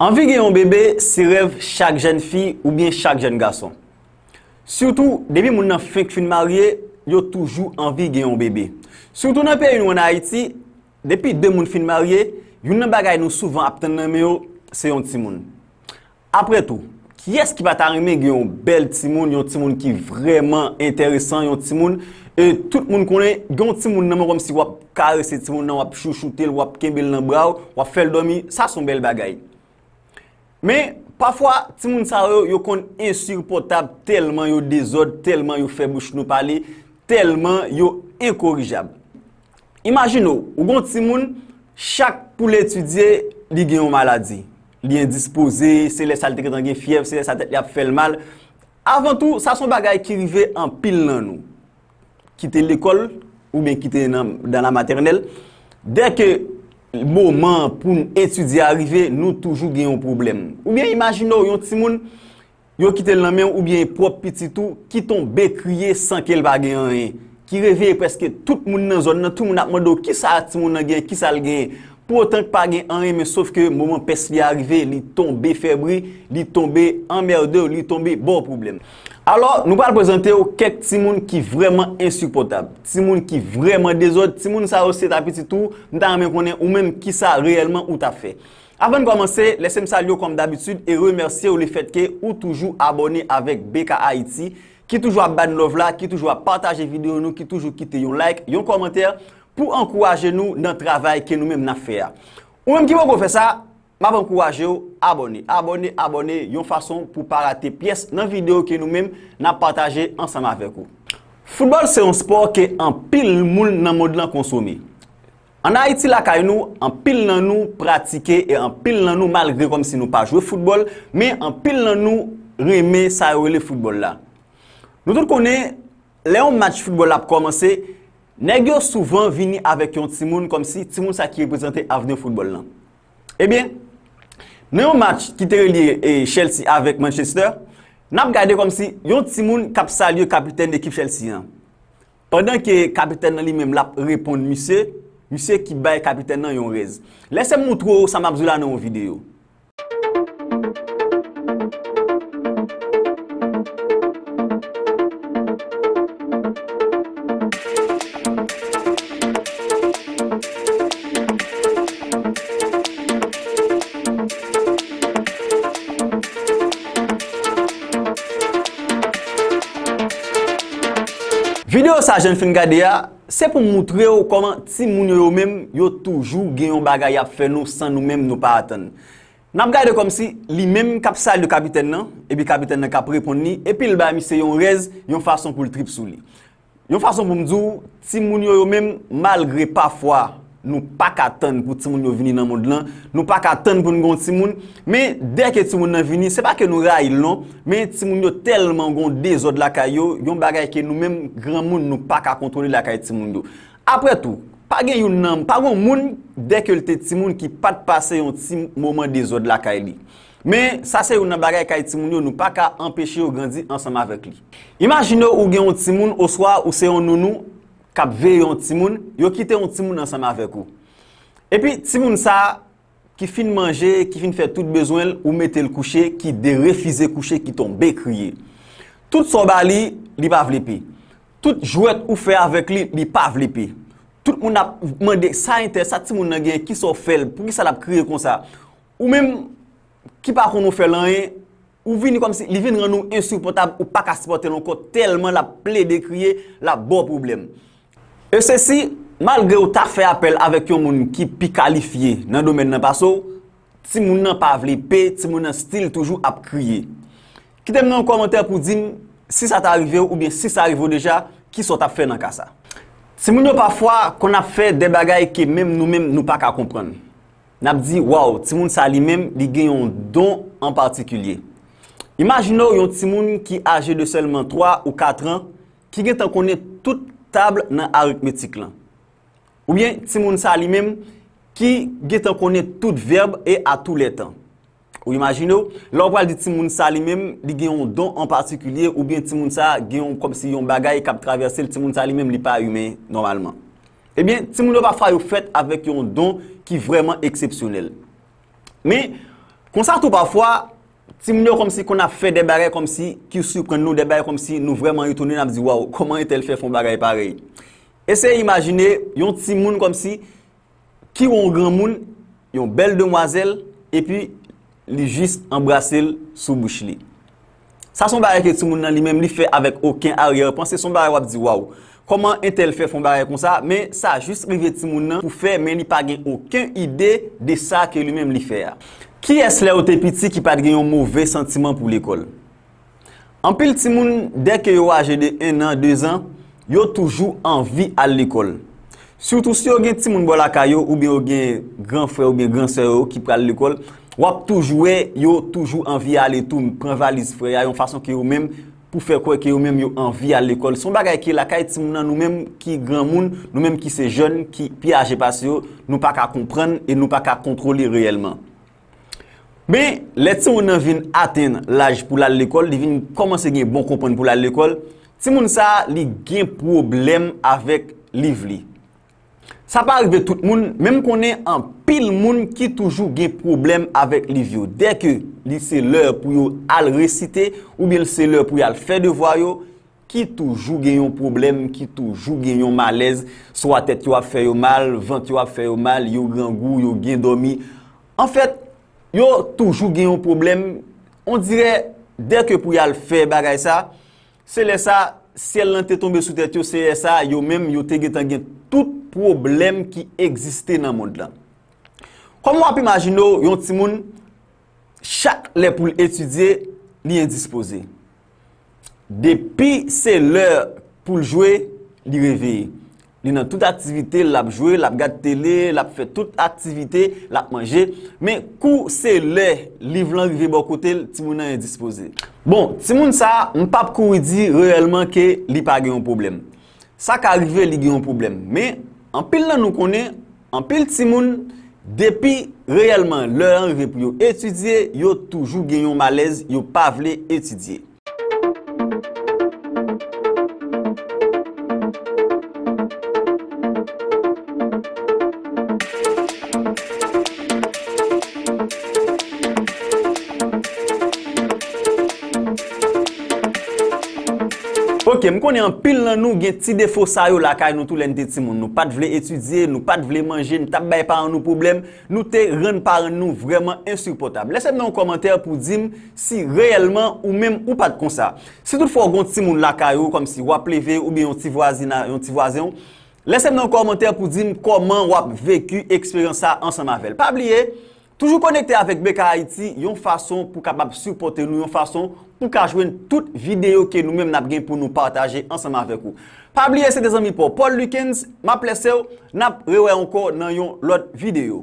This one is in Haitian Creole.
Anvi gen yon bebe se rev chak jen fi ou bien chak jen gason. Soutou, depi moun nan fink fin marye, yo toujou anvi gen yon bebe. Soutou nan pe yon wana iti, depi de moun fin marye, yon nan bagay nou souvan apten nan meyo se yon timoun. Apre tou, ki es ki pat arime gen yon bel timoun, yon timoun ki vreman enteresan yon timoun, e tout moun konen, gen yon timoun nan moun romsi wap kare se timoun nan wap chou chou tel, wap kembel nan braw, wap fel domi, sa son bel bagay. Men, pafwa ti moun sa yo yo kon insupotab telman yo dezod, telman yo febouche nou pali, telman yo ekorijab. Imagino, ou gon ti moun, chak pou l'etudye, li gen yon maladi. Li indispoze, se le salte ketan gen fiev, se le salte ketan gen fel mal. Avantou, sa son bagay ki rive en pil nan nou. Kite l'ekol, ou men kite nan la maternel. Dèkè, L mouman pou nou etudi arive, nou toujou gen yon problem. Ou bien imagino yon timoun, yon kitel nan men ou bien prop piti tou, ki ton bekriye san kel bagen an en. Ki reveye preske tout moun nan zon, nan tout moun ap modo, ki sa a timoun nan gen, ki sal gen en. pou otan ki pa gen an eme, sauf ke mouman pes li arive, li tombe febri, li tombe emmerder, li tombe bon problem. Alo, nou pal prezante yo ket timoun ki vreman insupotab, timoun ki vreman dezod, timoun nou sa rosit apetitou, nou ta ame konen ou menm ki sa reyelman ou ta fe. Avan komanse, lesem sa li yo kom dabitud, e remersye ou li fetke ou toujou abone avèk BKA IT, ki toujou a ban love la, ki toujou a pataje videyo nou, ki toujou kite yon like, yon komenter, pou ankouraje nou nan travay ke nou menm nan fè ya. Ou menm ki mwen kon fè sa, m ap ankouraje ou abone, abone, abone, yon fason pou para te pyes nan video ke nou menm nan pataje ansan avèk ou. Foutbol se yon sport ke an pil moul nan mod lan konsome. An Haiti la kay nou, an pil nan nou pratike e an pil nan nou malgde kom si nou pa jwe foutbol, me an pil nan nou reme sa yowe le foutbol la. Nou tout konen, le yon match foutbol la pou komanse, Negyo souvan vini avek yon Timoun kom si Timoun sa ki represente avne fotbol nan. Ebyen, eh nou yon match ki te relie eh, Chelsea avek Manchester, nap gade kom si yon Timoun kapsa liyo kapiten dekip Chelsea an. Pendan ki kapiten nan li menm lap reponde Mise, Mise ki bay kapiten nan yon rez. Lese moun tro ou sa mabzou la nan yon videyo. Videyo sa jen fin gade ya, se pou moutre yo koman ti moun yo yo mem yo toujou gen yon bagay ap feno san nou mem nou pa atan. Nap gade kom si, li mem kap sal yo kapiten nan, ebi kapiten nan kap repon ni, epi lba mi se yon rez, yon fason pou l trip sou li. Yon fason pou mdou, ti moun yo yo mem malgre pa fwa. Nou pa ka tan pou ti moun yo vini nan moun lan. Nou pa ka tan pou nou gon ti moun. Men, dek ke ti moun nan vini, se pa ke nou rayi lon. Men, ti moun yo telman gon dezod lakay yo. Yon bagay ke nou menm gran moun nou pa ka kontroli lakay ti moun yo. Apre tou, pa gen yon nanm, pa gon moun, dek yo lte ti moun ki pat pase yon ti mouman dezod lakay li. Men, sa se yon nan bagay ka ti moun yo, nou pa ka empeshi yo gandi ansam avek li. Imaginou ou gen yon ti moun, oswa ou se yon nou nou, kap ve yon timoun, yo kite yon timoun ansame avek ou. E pi, timoun sa, ki fin manje, ki fin fe tout bezwen, ou mette l kouche, ki de refize kouche, ki ton be kriye. Tout soba li, li pa vlepi. Tout jwet ou fe avek li, li pa vlepi. Tout moun ap mande, sa yon te, sa timoun nan gen, ki so fel, pou ki sa lap kriye kon sa. Ou men, ki pa kon nou fel anye, ou vini kom si, li vini nan nou insupotab, ou pa kaspote lanko, telman la ple de kriye, la bo probleme. E se si, malgre ou ta fe apel avek yon moun ki pi kalifiye nan domen nan baso, ti moun nan pavlepe, ti moun nan stil toujou ap kriye. Kitem nan komentar pou dim si sa ta arive ou ou bien si sa arive ou deja, ki so ta fe nan kasa. Ti moun yo pafwa kon ap fe de bagay ke mem nou mem nou pa ka kompran. Nap di, waw, ti moun sa li mem li gen yon don an partikulye. Imaginou yon ti moun ki age de selman 3 ou 4 an ki gen tan konen tout kasey tabl nan aritmetik lan. Ou bien, ti moun sa li mem ki ge ten konen tout verbe e a tout letan. Ou imagine ou, l'envoi di ti moun sa li mem li gen yon don en partikulier ou bien ti moun sa gen yon kom si yon bagay kap traversel ti moun sa li mem li pa yume normalman. E bien, ti moun ou pa fwa yon fet avek yon don ki vreman eksepsyonel. Me, konsato pa fwa Ti moun yo kom si kon a fe debare kom si, ki ou supren nou debare kom si, nou vreman yo tounen ap di waw, koman etel fe fonbare pare. Ese imagine yon ti moun kom si, ki ou ou gran moun, yon bel demwazel, epi li jist embrase l sou bouch li. Sa son bare ke ti moun nan li men li fe avek oken arior, panse son bare wap di waw, koman etel fe fonbare kon sa, men sa jist rive ti moun nan pou fe men li pa gen oken ide de sa ke li men li fe a. Ki es le ou te piti ki pad gen yon mouvè sentiman pou l'ekol? Anpil ti moun, dek yo aje de 1 an, 2 an, yo toujou anvi al l'ekol. Soutou si yo gen ti moun bo la ka yo, ou ben yo gen gran frè ou ben gran sè yo ki pral l'ekol, wap toujou e, yo toujou anvi al létoum, pran valiz frè, ayon fason ki yo mèm pou fè kwa ki yo mèm yo anvi al l'ekol. Son bagay ki la ka e ti moun nan nou mèm ki gran moun, nou mèm ki se joun, ki pi aje pas yo, nou pa ka kompran e nou pa ka kontroli reèlman. Men, let se ou nan vin aten laj pou lal l'ekol, li vin komanse gen bon kompon pou lal l'ekol, se moun sa li gen problem avèk liv li. Sa par akbe tout moun, menm konen an pil moun ki toujou gen problem avèk liv yo. Dèk li se lèr pou yo al resite, ou bel se lèr pou yo al fè devwa yo, ki toujou gen yon problem, ki toujou gen yon malez, sou a tèt yo a fè yo mal, vant yo a fè yo mal, yo gen gou, yo gen domi. An fèt, Yo toujou gen yon problem, on dire der ke pou yal fe bagay sa, se lè sa, sel lan te tombe sou tètyo, se lè sa, yo menm yo te gen tan gen tout problem ki egziste nan mod lan. Kom wap imagino yon timoun, chak lè pou l'etudye, lè yon dispose. Depi se lè pou l'jwe, lè yon reveye. Li nan tout aktivite, li ap jwe, li ap gade tele, li ap fwe tout aktivite, li ap manje. Men kou se le li vlan rive bokote, timoun nan yon e dispose. Bon, timoun sa, mpap kou widi reyelman ke li pa genyon probleme. Sa ka rive li genyon probleme, men anpil nan nou kone, anpil timoun, depi reyelman loran rive pou yo etudye, yo toujou genyon malez, yo pa vle etudye. Ok, m konen an pil nan nou gen ti defo sa yo lakay nou tou lende ti moun. Nou pat vle etudye, nou pat vle manje, nou tap bay pa an nou problem, nou te ren pa an nou vreman insupotable. Lese m nan komentèr pou dim si reyelman ou menm ou pat kon sa. Se tout fwo gonti ti moun lakay yo, kom si wap leve ou bi yon ti vwazin na yon ti vwazyon, lese m nan komentèr pou dim koman wap veku eksperyansa ansan mavel. Pabliye! Toujou konekte avèk Beka Haiti yon fason pou kapap supporte nou yon fason pou ka jwen tout videyo ke nou mèm nap gen pou nou pataje ansanm avèk ou. Pabliye se de zanmi pou Paul Lukens, ma plese ou, nap rewe anko nan yon lot videyo.